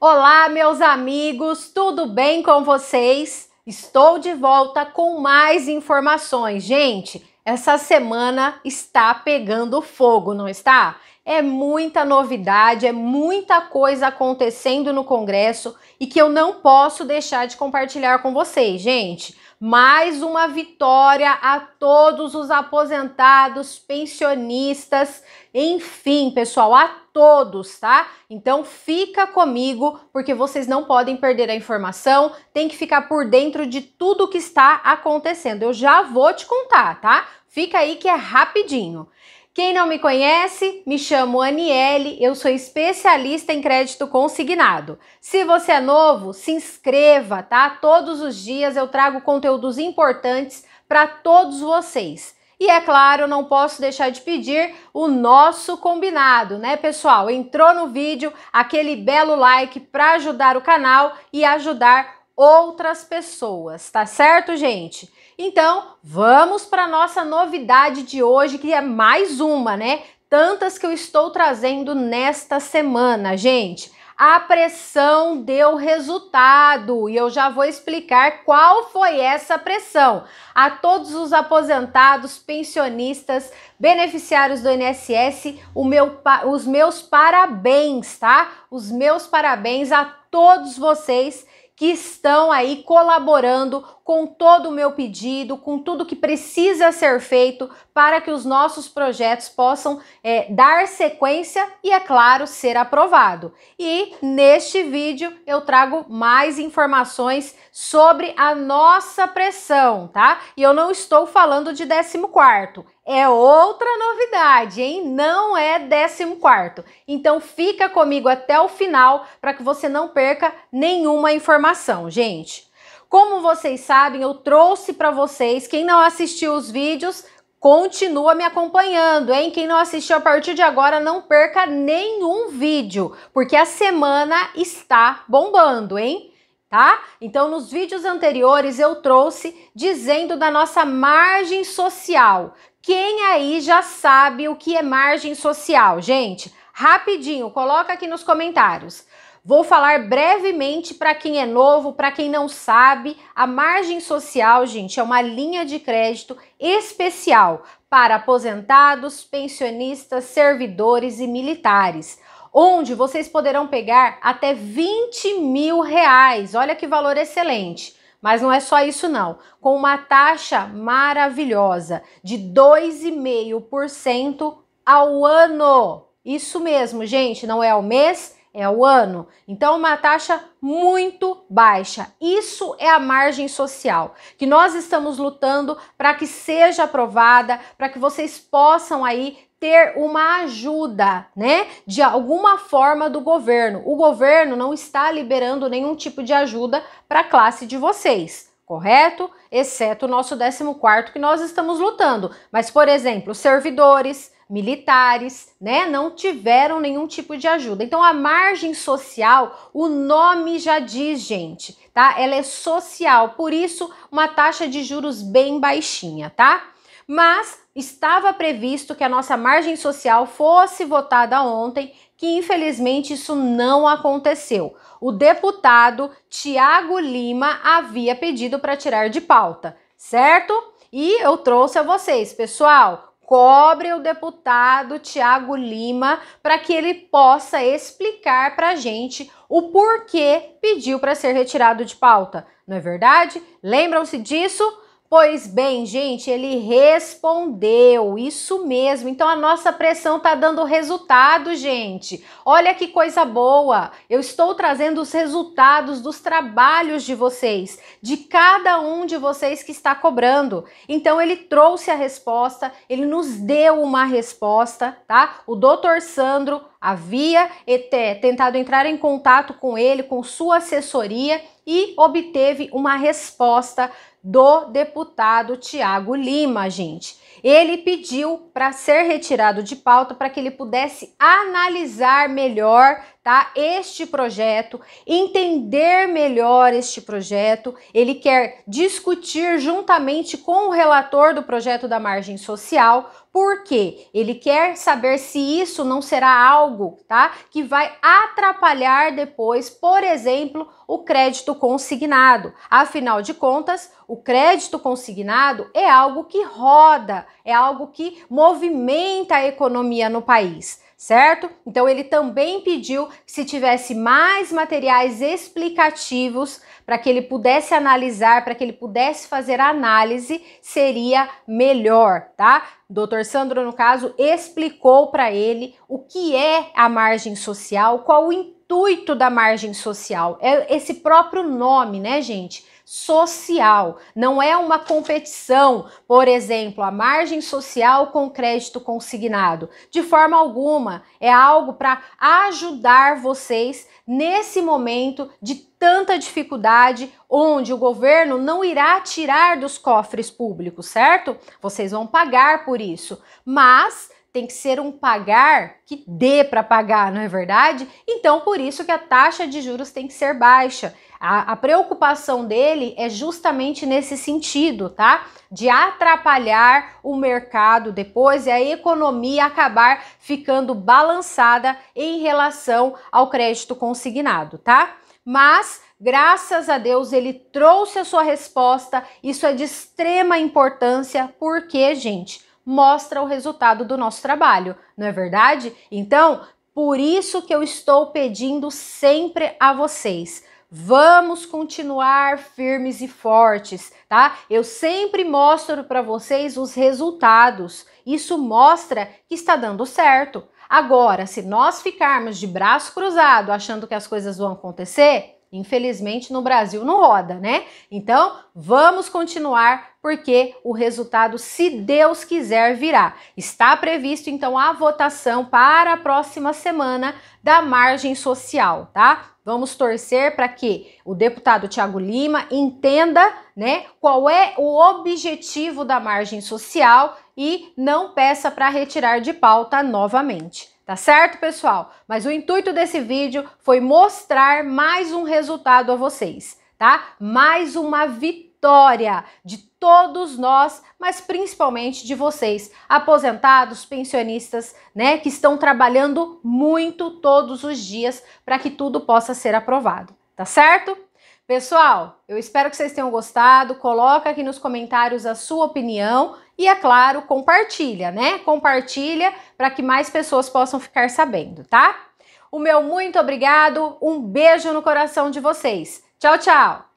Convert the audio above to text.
Olá, meus amigos, tudo bem com vocês? Estou de volta com mais informações. Gente, essa semana está pegando fogo, não está? É muita novidade, é muita coisa acontecendo no Congresso e que eu não posso deixar de compartilhar com vocês, gente. Mais uma vitória a todos os aposentados, pensionistas, enfim, pessoal, a todos, tá? Então fica comigo, porque vocês não podem perder a informação, tem que ficar por dentro de tudo que está acontecendo. Eu já vou te contar, tá? Fica aí que é rapidinho. Quem não me conhece, me chamo Aniele, eu sou especialista em crédito consignado. Se você é novo, se inscreva, tá? Todos os dias eu trago conteúdos importantes para todos vocês. E é claro, não posso deixar de pedir o nosso combinado, né, pessoal? Entrou no vídeo, aquele belo like para ajudar o canal e ajudar outras pessoas, tá certo, gente? Então, vamos para nossa novidade de hoje, que é mais uma, né? Tantas que eu estou trazendo nesta semana, gente. A pressão deu resultado e eu já vou explicar qual foi essa pressão. A todos os aposentados, pensionistas, beneficiários do INSS, meu, os meus parabéns, tá? Os meus parabéns a todos vocês que estão aí colaborando com todo o meu pedido, com tudo que precisa ser feito para que os nossos projetos possam é, dar sequência e, é claro, ser aprovado. E neste vídeo eu trago mais informações sobre a nossa pressão, tá? E eu não estou falando de 14 é outra novidade, hein? Não é 14. Então fica comigo até o final para que você não perca nenhuma informação, gente. Como vocês sabem, eu trouxe para vocês, quem não assistiu os vídeos, Continua me acompanhando, hein? Quem não assistiu a partir de agora, não perca nenhum vídeo, porque a semana está bombando, hein? Tá? Então, nos vídeos anteriores, eu trouxe dizendo da nossa margem social. Quem aí já sabe o que é margem social? Gente, rapidinho, coloca aqui nos comentários. Vou falar brevemente para quem é novo, para quem não sabe, a margem social, gente, é uma linha de crédito especial para aposentados, pensionistas, servidores e militares, onde vocês poderão pegar até 20 mil reais. Olha que valor excelente! Mas não é só isso não, com uma taxa maravilhosa de 2,5% ao ano. Isso mesmo, gente, não é ao mês, é o ano. Então, uma taxa muito baixa. Isso é a margem social que nós estamos lutando para que seja aprovada, para que vocês possam aí ter uma ajuda, né, de alguma forma do governo. O governo não está liberando nenhum tipo de ajuda para a classe de vocês, correto? Exceto o nosso 14 quarto que nós estamos lutando. Mas, por exemplo, servidores, militares, né, não tiveram nenhum tipo de ajuda. Então a margem social, o nome já diz, gente, tá? Ela é social, por isso uma taxa de juros bem baixinha, tá? Mas estava previsto que a nossa margem social fosse votada ontem, que infelizmente isso não aconteceu. O deputado Tiago Lima havia pedido para tirar de pauta, certo? E eu trouxe a vocês, pessoal, cobre o deputado Tiago Lima para que ele possa explicar para a gente o porquê pediu para ser retirado de pauta. Não é verdade? Lembram-se disso? Pois bem, gente, ele respondeu, isso mesmo. Então a nossa pressão está dando resultado, gente. Olha que coisa boa! Eu estou trazendo os resultados dos trabalhos de vocês, de cada um de vocês que está cobrando. Então ele trouxe a resposta, ele nos deu uma resposta, tá? O doutor Sandro havia eh, tentado entrar em contato com ele, com sua assessoria e obteve uma resposta do deputado Tiago Lima, gente. Ele pediu para ser retirado de pauta para que ele pudesse analisar melhor tá? Este projeto, entender melhor este projeto, ele quer discutir juntamente com o relator do projeto da margem social, porque ele quer saber se isso não será algo, tá? Que vai atrapalhar depois, por exemplo, o crédito consignado. Afinal de contas, o crédito consignado é algo que roda, é algo que movimenta a economia no país certo? Então ele também pediu que se tivesse mais materiais explicativos para que ele pudesse analisar, para que ele pudesse fazer análise, seria melhor, tá? Dr. Sandro, no caso, explicou para ele o que é a margem social, qual o impacto intuito da margem social, é esse próprio nome, né, gente? Social, não é uma competição, por exemplo, a margem social com crédito consignado. De forma alguma, é algo para ajudar vocês nesse momento de tanta dificuldade, onde o governo não irá tirar dos cofres públicos, certo? Vocês vão pagar por isso, mas tem que ser um pagar que dê para pagar, não é verdade? Então, por isso que a taxa de juros tem que ser baixa. A, a, preocupação dele é justamente nesse sentido, tá? De atrapalhar o mercado depois e a economia acabar ficando balançada em relação ao crédito consignado, tá? Mas graças a Deus ele trouxe a sua resposta. Isso é de extrema importância, porque, gente, mostra o resultado do nosso trabalho, não é verdade? Então, por isso que eu estou pedindo sempre a vocês. Vamos continuar firmes e fortes, tá? Eu sempre mostro para vocês os resultados. Isso mostra que está dando certo. Agora, se nós ficarmos de braço cruzado achando que as coisas vão acontecer, infelizmente no Brasil não roda, né? Então, vamos continuar porque o resultado, se Deus quiser, virá. Está previsto então a votação para a próxima semana da margem social, tá? Vamos torcer para que o deputado Tiago Lima entenda, né, qual é o objetivo da margem social e não peça para retirar de pauta novamente. Tá certo, pessoal? Mas o intuito desse vídeo foi mostrar mais um resultado a vocês, tá? Mais uma vitória vitória de todos nós, mas principalmente de vocês, aposentados, pensionistas, né, que estão trabalhando muito todos os dias para que tudo possa ser aprovado, tá certo? Pessoal, eu espero que vocês tenham gostado. Coloca aqui nos comentários a sua opinião e, é claro, compartilha, né? Compartilha para que mais pessoas possam ficar sabendo, tá? O meu muito obrigado, um beijo no coração de vocês. Tchau, tchau!